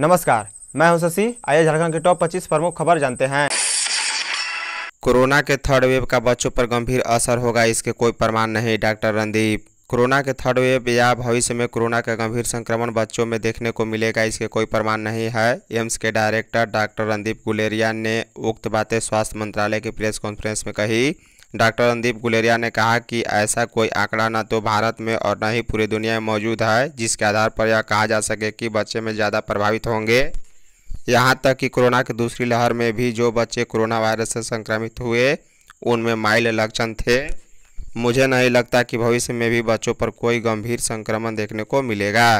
नमस्कार मैं हूं शशि आइए झारखंड के टॉप 25 प्रमुख खबर जानते हैं कोरोना के थर्ड वेव का बच्चों पर गंभीर असर होगा इसके कोई प्रमाण नहीं डॉक्टर रणदीप कोरोना के थर्ड वेव या भविष्य में कोरोना का गंभीर संक्रमण बच्चों में देखने को मिलेगा इसके कोई प्रमाण नहीं है एम्स के डायरेक्टर डॉक्टर रणदीप गुलेरिया ने उक्त बातें स्वास्थ्य मंत्रालय की प्रेस कॉन्फ्रेंस में कही डॉक्टर रणदीप गुलेरिया ने कहा कि ऐसा कोई आंकड़ा न तो भारत में और न ही पूरी दुनिया में मौजूद है जिसके आधार पर यह कहा जा सके कि बच्चे में ज़्यादा प्रभावित होंगे यहाँ तक कि कोरोना की दूसरी लहर में भी जो बच्चे कोरोना वायरस से संक्रमित हुए उनमें माइल्ड लक्षण थे मुझे नहीं लगता कि भविष्य में भी बच्चों पर कोई गंभीर संक्रमण देखने को मिलेगा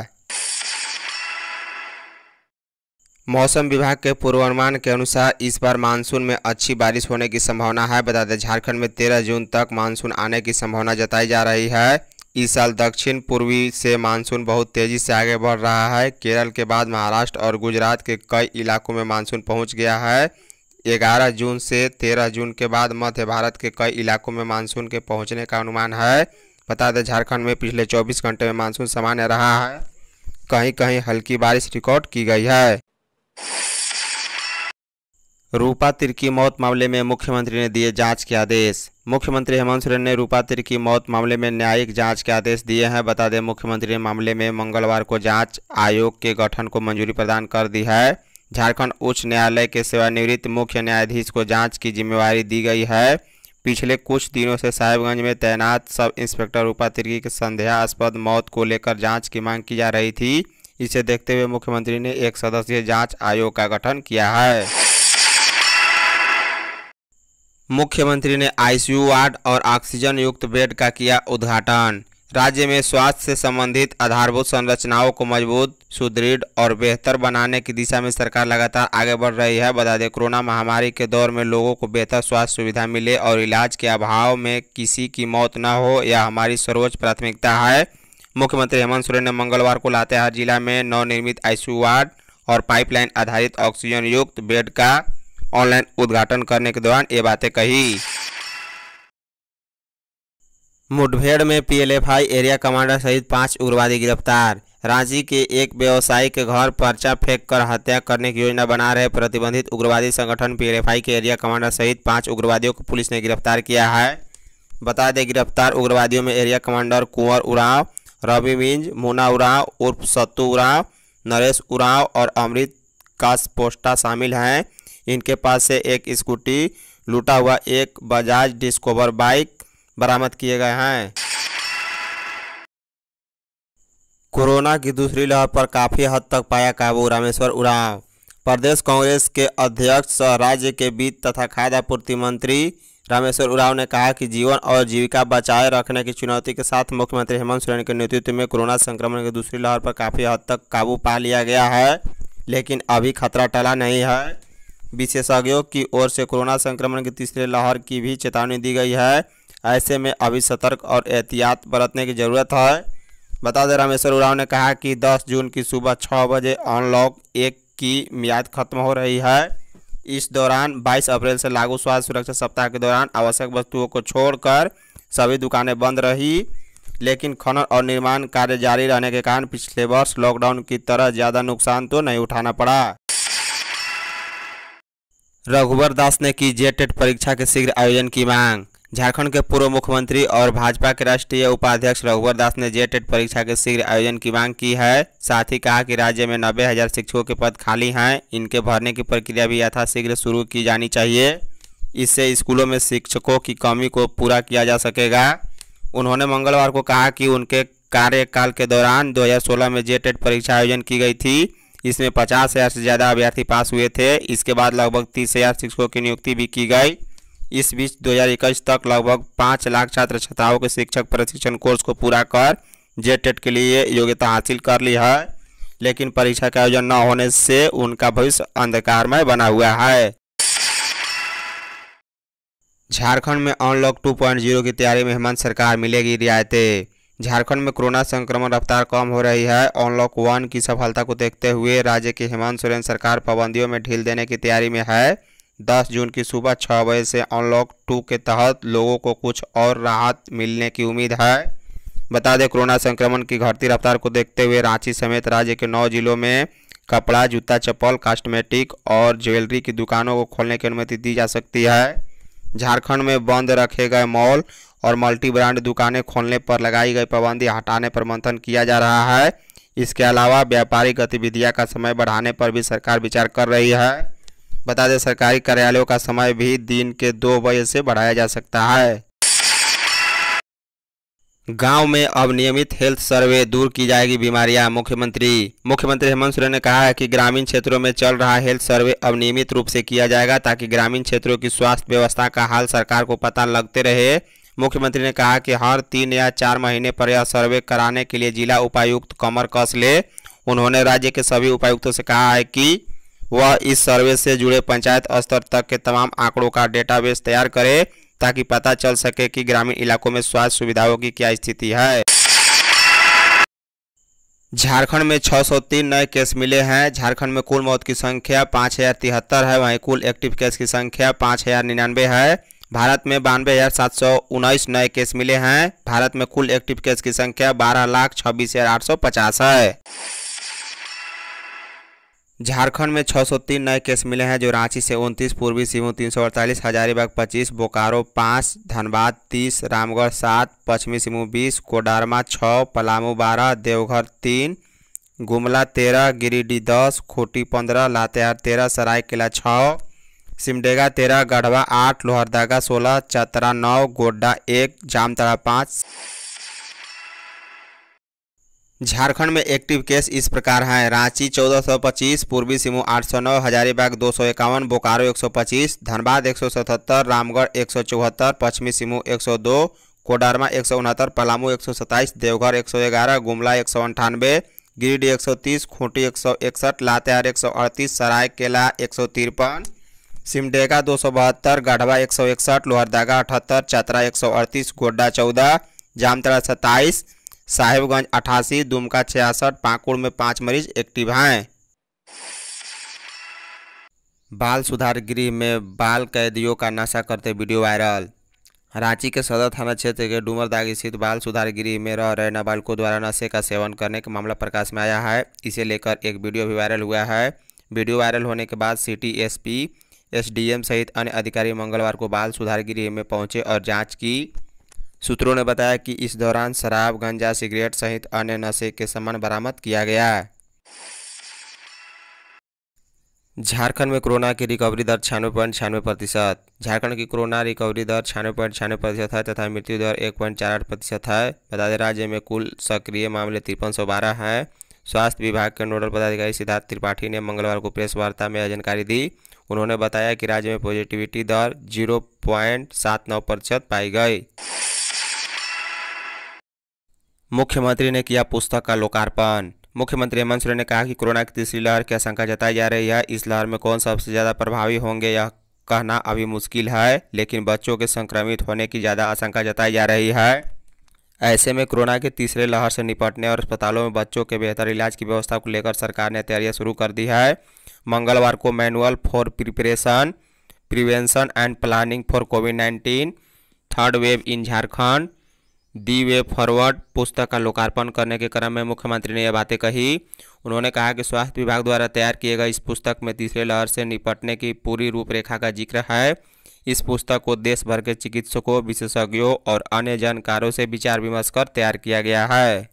मौसम विभाग के पूर्वानुमान के अनुसार इस बार मानसून में अच्छी बारिश होने की संभावना है बता दें झारखंड में तेरह जून तक मानसून आने की संभावना जताई जा रही है इस साल दक्षिण पूर्वी से मानसून बहुत तेजी से आगे बढ़ रहा है केरल के बाद महाराष्ट्र और गुजरात के कई इलाकों में मानसून पहुंच गया है 11 जून से 13 जून के बाद मध्य भारत के कई इलाकों में मानसून के पहुंचने का अनुमान है बता दें झारखंड में पिछले 24 घंटे में मानसून सामान्य रहा है कहीं कहीं हल्की बारिश रिकॉर्ड की गई है रूपा तिर्की मौत मामले में मुख्यमंत्री ने दिए जांच के आदेश मुख्यमंत्री हेमंत सोरेन ने रूपा तिर की मौत मामले में न्यायिक जांच के आदेश दिए हैं बता दें मुख्यमंत्री ने मामले में मंगलवार को जांच आयोग के गठन को मंजूरी प्रदान कर दी है झारखंड उच्च न्यायालय के सेवानिवृत्त मुख्य न्यायाधीश को जाँच की जिम्मेवारी दी गई है पिछले कुछ दिनों से साहेबगंज में तैनात सब इंस्पेक्टर रूपा तिर्की की संदेहास्पद मौत को लेकर जाँच की मांग की जा रही थी इसे देखते हुए मुख्यमंत्री ने एक सदस्यीय जांच आयोग का गठन किया है मुख्यमंत्री ने आईसीयू वार्ड और ऑक्सीजन युक्त बेड का किया उद्घाटन राज्य में स्वास्थ्य से संबंधित आधारभूत संरचनाओं को मजबूत सुदृढ़ और बेहतर बनाने की दिशा में सरकार लगातार आगे बढ़ रही है बता दें कोरोना महामारी के दौर में लोगों को बेहतर स्वास्थ्य सुविधा मिले और इलाज के अभाव में किसी की मौत न हो यह हमारी सर्वोच्च प्राथमिकता है मुख्यमंत्री हेमंत सोरेन ने मंगलवार को लातेहार जिला में नवनिर्मित आईसीयू वार्ड और पाइपलाइन आधारित ऑक्सीजन युक्त बेड का ऑनलाइन उद्घाटन करने के दौरान ये बातें कही मुठभेड़ में पीएलएफआई एरिया कमांडर सहित पांच उग्रवादी गिरफ्तार रांची के एक व्यवसायी के घर पर्चा फेंक कर हत्या करने की योजना बना रहे प्रतिबंधित उग्रवादी संगठन पीएलएफआई के एरिया कमांडर सहित पांच उग्रवादियों को पुलिस ने गिरफ्तार किया है बता दें गिरफ्तार उग्रवादियों में एरिया कमांडर कुंवर उराव रवि मिंज मोना उराव उर्फ सत्तू उराव नरेश उराव और अमृत पोस्टा शामिल हैं इनके पास से एक स्कूटी लूटा हुआ एक बजाज डिस्कवर बाइक बरामद किए गए हैं कोरोना की दूसरी लहर पर काफ़ी हद तक पाया काबू रामेश्वर उराव प्रदेश कांग्रेस के अध्यक्ष सह राज्य के वित्त तथा खाद्य आपूर्ति मंत्री रामेश्वर उराव ने कहा कि जीवन और जीविका बचाए रखने की चुनौती के साथ मुख्यमंत्री हेमंत सोरेन के नेतृत्व में कोरोना संक्रमण की दूसरी लहर पर काफ़ी हद तक काबू पा लिया गया है लेकिन अभी खतरा टला नहीं है विशेषज्ञों की ओर से कोरोना संक्रमण की तीसरी लहर की भी चेतावनी दी गई है ऐसे में अभी सतर्क और एहतियात बरतने की ज़रूरत है बता दें रामेश्वर उराव ने कहा कि 10 जून की सुबह छः बजे अनलॉक एक की मियाद खत्म हो रही है इस दौरान 22 अप्रैल से लागू स्वास्थ्य सुरक्षा सप्ताह के दौरान आवश्यक वस्तुओं को छोड़कर सभी दुकानें बंद रही लेकिन खनन और निर्माण कार्य जारी रहने के कारण पिछले वर्ष लॉकडाउन की तरह ज़्यादा नुकसान तो नहीं उठाना पड़ा रघुवर दास ने की जेटेट परीक्षा के शीघ्र आयोजन की मांग झारखंड के पूर्व मुख्यमंत्री और भाजपा के राष्ट्रीय उपाध्यक्ष रघुवर दास ने जे टेट परीक्षा के शीघ्र आयोजन की मांग की है साथ ही कहा कि राज्य में नब्बे हजार शिक्षकों के पद खाली हैं इनके भरने की प्रक्रिया भी यथाशीघ्र शुरू की जानी चाहिए इससे स्कूलों में शिक्षकों की कमी को पूरा किया जा सकेगा उन्होंने मंगलवार को कहा कि उनके कार्यकाल के दौरान दो में जे टेट परीक्षा आयोजन की गई थी इसमें पचास हज़ार से ज़्यादा अभ्यर्थी पास हुए थे इसके बाद लगभग तीस हज़ार शिक्षकों की नियुक्ति भी की गई इस बीच दो तक लगभग पाँच लाख छात्र छात्राओं के शिक्षक प्रशिक्षण कोर्स को पूरा कर जे टेट के लिए योग्यता हासिल कर ली है लेकिन परीक्षा का आयोजन न होने से उनका भविष्य अंधकारमय बना हुआ है झारखंड में अनलॉक 2.0 की तैयारी में हेमंत सरकार मिलेगी रियायतें झारखंड में कोरोना संक्रमण रफ्तार कम हो रही है अनलॉक वन की सफलता को देखते हुए राज्य के हेमंत सोरेन सरकार पाबंदियों में ढील देने की तैयारी में है 10 जून की सुबह छः बजे से अनलॉक टू के तहत लोगों को कुछ और राहत मिलने की उम्मीद है बता दें कोरोना संक्रमण की घटती रफ्तार को देखते हुए रांची समेत राज्य के नौ जिलों में कपड़ा जूता चप्पल कास्टमेटिक और ज्वेलरी की दुकानों को खोलने की अनुमति दी जा सकती है झारखंड में बंद रखे गए मॉल और मल्टी ब्रांड दुकानें खोलने पर लगाई गई पाबंदी हटाने पर मंथन किया जा रहा है इसके अलावा व्यापारिक गतिविधियां का समय बढ़ाने पर भी सरकार विचार कर रही है बता दें सरकारी कार्यालयों का समय भी दिन के दो बजे से बढ़ाया जा सकता है गांव में अब नियमित हेल्थ सर्वे दूर की जाएगी बीमारियां मुख्यमंत्री मुख्यमंत्री हेमंत सोरेन ने कहा है कि ग्रामीण क्षेत्रों में चल रहा हेल्थ सर्वे अब नियमित रूप से किया जाएगा ताकि ग्रामीण क्षेत्रों की स्वास्थ्य व्यवस्था का हाल सरकार को पता लगते रहे मुख्यमंत्री ने कहा कि हर तीन या चार महीने पर यह सर्वे कराने के लिए जिला उपायुक्त कमर कस ले उन्होंने राज्य के सभी उपायुक्तों से कहा है कि वह इस सर्वे से जुड़े पंचायत स्तर तक के तमाम आंकड़ों का डेटाबेस तैयार करे ताकि पता चल सके कि ग्रामीण इलाकों में स्वास्थ्य सुविधाओं की क्या स्थिति है झारखंड में 603 नए केस मिले हैं झारखंड में कुल मौत की संख्या पाँच हज़ार तिहत्तर है वहीं कुल एक्टिव केस की संख्या पाँच हज़ार निन्यानवे है भारत में बानवे हज़ार सात सौ उन्नीस नए केस मिले हैं भारत में कुल एक्टिव केस की संख्या बारह लाख छब्बीस हज़ार आठ सौ पचास है झारखंड में 603 नए केस मिले हैं जो रांची से उनतीस पूर्वी सिंहभूम तीन सौ अड़तालीस हजारीबाग पच्चीस बोकारो 5 धनबाद 30 रामगढ़ 7 पश्चिमी सिंहभूम 20 कोडरमा 6 पलामू 12 देवघर 3 गुमला 13 गिरिडीह 10 खूटी 15 लातेहार 13 सरायकेला 6 सिमडेगा 13 गढ़वा 8 लोहरदगा 16 चतरा 9 गोड्डा 1 जामतड़ा पाँच झारखंड में एक्टिव केस इस प्रकार हैं रांची 1425, पूर्वी सौ 809, हजारीबाग दो बोकारो 125, धनबाद 177, रामगढ़ चौहत्तर पश्चिमी सौ 102, कोडरमा एक सौ उनहत्तर पलामू एक सौ सत्ताईस देवघर एक सौ ग्यारह गुमला एक सौ अंठानवे गिरिडीह एक सौ तीस खूंटी एक सौ इकसठ लातेहार एक सौ अड़तीस सरायकेला एक सौ तिरपन सिमडेगा दो सौ बहत्तर गढ़वा एक सौ इकसठ लोहरदागा अठहत्तर चतरा एक सौ अड़तीस गोड्डा चौदह जामतरा सत्ताईस साहिबगंज अठासी दुमका छियासठ पाकुड़ में पाँच मरीज एक्टिव हैं बाल सुधार गृह में बाल कैदियों का नशा करते वीडियो वायरल रांची के सदर थाना क्षेत्र के डूमरदाग स्थित बाल सुधार गृह में रह रहे नाबालिगों द्वारा नशे का सेवन करने का मामला प्रकाश में आया है इसे लेकर एक वीडियो भी वायरल हुआ है वीडियो वायरल होने के बाद सिटी एसपी एसडीएम सहित अन्य अधिकारी मंगलवार को बाल सुधार गृह में पहुंचे और जांच की सूत्रों ने बताया कि इस दौरान शराब गंजा सिगरेट सहित अन्य नशे के सामान बरामद किया गया झारखंड में कोरोना की रिकवरी दर छियानवे पॉइंट छियानवे प्रतिशत झारखंड की कोरोना रिकवरी दर छियानवे पॉइंट छियानवे प्रतिशत है तथा मृत्यु दर एक पॉइंट चार आठ प्रतिशत है बता दें राज्य में कुल सक्रिय मामले तिरपन सौ बारह हैं स्वास्थ्य विभाग के नोडल पदाधिकारी सिद्धार्थ त्रिपाठी ने मंगलवार को प्रेस वार्ता में यह जानकारी दी उन्होंने बताया कि राज्य में पॉजिटिविटी दर जीरो पॉइंट सात नौ प्रतिशत पाई गई मुख्यमंत्री ने किया पुस्तक का लोकार्पण मुख्यमंत्री हेमंत सोरेन ने कहा कि कोरोना की तीसरी लहर की आशंका जताई जा रही है इस लहर में कौन सबसे ज़्यादा प्रभावी होंगे यह कहना अभी मुश्किल है लेकिन बच्चों के संक्रमित होने की ज़्यादा आशंका जताई जा रही है ऐसे में कोरोना के तीसरे लहर से निपटने और अस्पतालों में बच्चों के बेहतर इलाज की व्यवस्था को लेकर सरकार ने तैयारियां शुरू कर दी है मंगलवार को manual for preparation prevention and planning for covid nineteen third wave in Jharkhand the way forward पुस्तक का लोकार्पण करने के क्रम में मुख्यमंत्री ने यह बातें कही उन्होंने कहा कि स्वास्थ्य विभाग द्वारा तैयार किए गए इस पुस्तक में तीसरे लहर से निपटने की पूरी रूपरेखा का जिक्र है इस पुस्तक को देश भर के चिकित्सकों विशेषज्ञों और अन्य जानकारों से विचार विमर्श कर तैयार किया गया है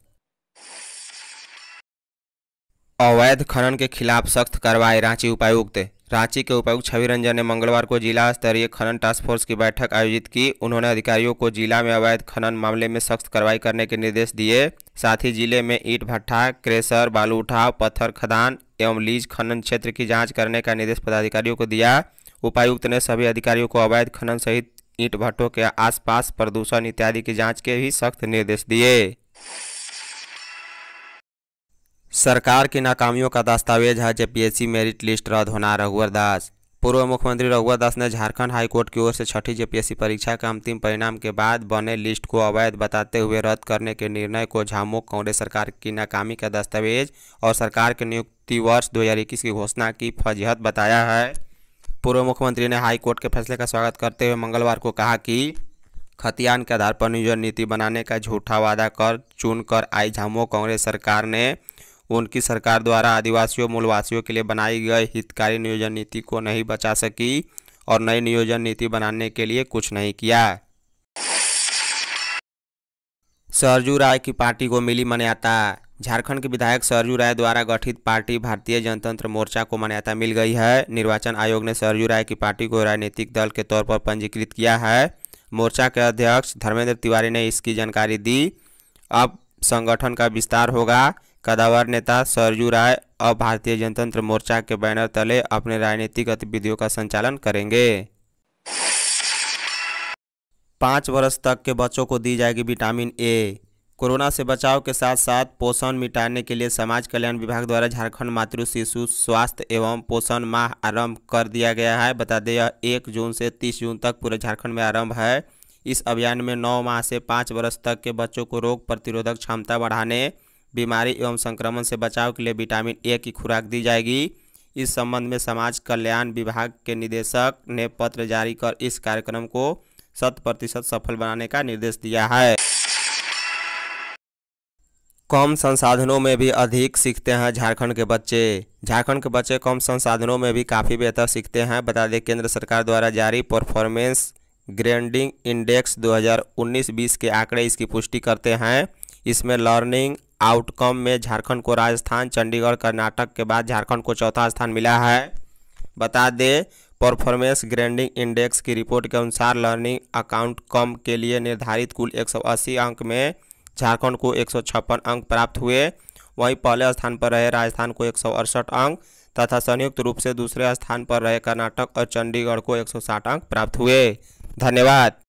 अवैध खनन के खिलाफ सख्त कार्रवाई रांची उपायुक्त रांची के उपायुक्त छवि रंजन ने मंगलवार को जिला स्तरीय खनन टास्क फोर्स की बैठक आयोजित की उन्होंने अधिकारियों को जिला में अवैध खनन मामले में सख्त कार्रवाई करने के निर्देश दिए साथ ही जिले में ईट भट्ठा क्रेशर बालू उठाव पत्थर खदान एवं लीज खनन क्षेत्र की जांच करने का निर्देश पदाधिकारियों को दिया उपायुक्त ने सभी अधिकारियों को अवैध खनन सहित ईट भट्टों के आसपास प्रदूषण इत्यादि की जाँच के भी सख्त निर्देश दिए सरकार की नाकामियों का दस्तावेज है जेपीएससी मेरिट लिस्ट रद्द होना रघुवर दास पूर्व मुख्यमंत्री रघुवर दास ने झारखंड हाईकोर्ट की ओर से छठी जेपीएससी परीक्षा के अंतिम परिणाम के बाद बने लिस्ट को अवैध बताते हुए रद्द करने के निर्णय को झामो कांग्रेस सरकार की नाकामी का दस्तावेज और सरकार के नियुक्ति वर्ष इक्कीस की घोषणा की फजीहत बताया है पूर्व मुख्यमंत्री ने हाईकोर्ट के फैसले का स्वागत करते हुए मंगलवार को कहा कि खतियान के आधार पर नियोजन नीति बनाने का झूठा वादा कर चुनकर आई झामो कांग्रेस सरकार ने उनकी सरकार द्वारा आदिवासियों मूलवासियों के लिए बनाई गई हितकारी नियोजन नीति को नहीं बचा सकी और नई नियोजन नीति बनाने के लिए कुछ नहीं किया सरजू राय की पार्टी को मिली मान्यता झारखंड के विधायक सरजू राय द्वारा गठित पार्टी भारतीय जनतंत्र मोर्चा को मान्यता मिल गई है निर्वाचन आयोग ने सरजू राय की पार्टी को राजनीतिक दल के तौर पर पंजीकृत किया है मोर्चा के अध्यक्ष धर्मेंद्र तिवारी ने इसकी जानकारी दी अब संगठन का विस्तार होगा कदावर नेता सरजू राय अब भारतीय जनतंत्र मोर्चा के बैनर तले अपने राजनीतिक गतिविधियों का संचालन करेंगे पाँच वर्ष तक के बच्चों को दी जाएगी विटामिन ए कोरोना से बचाव के साथ साथ पोषण मिटाने के लिए समाज कल्याण विभाग द्वारा झारखंड मातृ शिशु स्वास्थ्य एवं पोषण माह आरंभ कर दिया गया है बता दें यह एक जून से तीस जून तक पूरे झारखंड में आरंभ है इस अभियान में नौ माह से पाँच वर्ष तक के बच्चों को रोग प्रतिरोधक क्षमता बढ़ाने बीमारी एवं संक्रमण से बचाव के लिए विटामिन ए की खुराक दी जाएगी इस संबंध में समाज कल्याण विभाग के निदेशक ने पत्र जारी कर इस कार्यक्रम को शत प्रतिशत सफल बनाने का निर्देश दिया है कम संसाधनों में भी अधिक सीखते हैं झारखंड के बच्चे झारखंड के बच्चे कम संसाधनों में भी काफ़ी बेहतर सीखते हैं बता दें केंद्र सरकार द्वारा जारी परफॉर्मेंस ग्रेडिंग इंडेक्स 2019-20 के आंकड़े इसकी पुष्टि करते हैं इसमें लर्निंग आउटकम में झारखंड को राजस्थान चंडीगढ़ कर्नाटक के बाद झारखंड को चौथा स्थान मिला है बता दें परफॉर्मेंस ग्रेडिंग इंडेक्स की रिपोर्ट के अनुसार लर्निंग अकाउंट कम के लिए निर्धारित कुल 180 अंक में झारखंड को एक अंक प्राप्त हुए वहीं पहले स्थान पर रहे राजस्थान को एक अंक तथा संयुक्त रूप से दूसरे स्थान पर रहे कर्नाटक और चंडीगढ़ को एक अंक प्राप्त हुए धन्यवाद